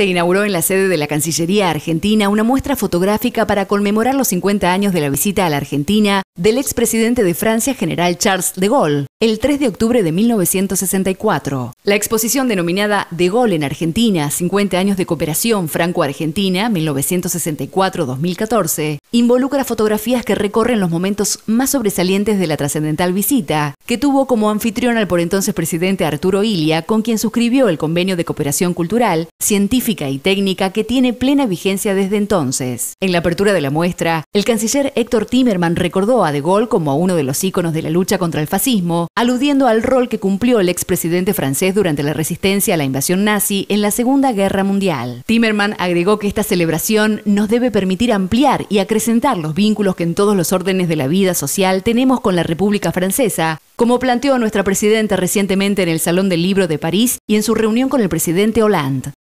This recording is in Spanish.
Se inauguró en la sede de la Cancillería Argentina una muestra fotográfica para conmemorar los 50 años de la visita a la Argentina del expresidente de Francia, general Charles de Gaulle, el 3 de octubre de 1964. La exposición denominada De Gaulle en Argentina, 50 años de cooperación franco-argentina, 1964-2014, involucra fotografías que recorren los momentos más sobresalientes de la trascendental visita, que tuvo como anfitrión al por entonces presidente Arturo Ilia, con quien suscribió el convenio de cooperación cultural, científica y técnica que tiene plena vigencia desde entonces. En la apertura de la muestra, el canciller Héctor Timerman recordó a De Gaulle como a uno de los íconos de la lucha contra el fascismo, aludiendo al rol que cumplió el expresidente francés durante la resistencia a la invasión nazi en la Segunda Guerra Mundial. Timerman agregó que esta celebración nos debe permitir ampliar y acrecentar presentar los vínculos que en todos los órdenes de la vida social tenemos con la República Francesa, como planteó nuestra presidenta recientemente en el Salón del Libro de París y en su reunión con el presidente Hollande.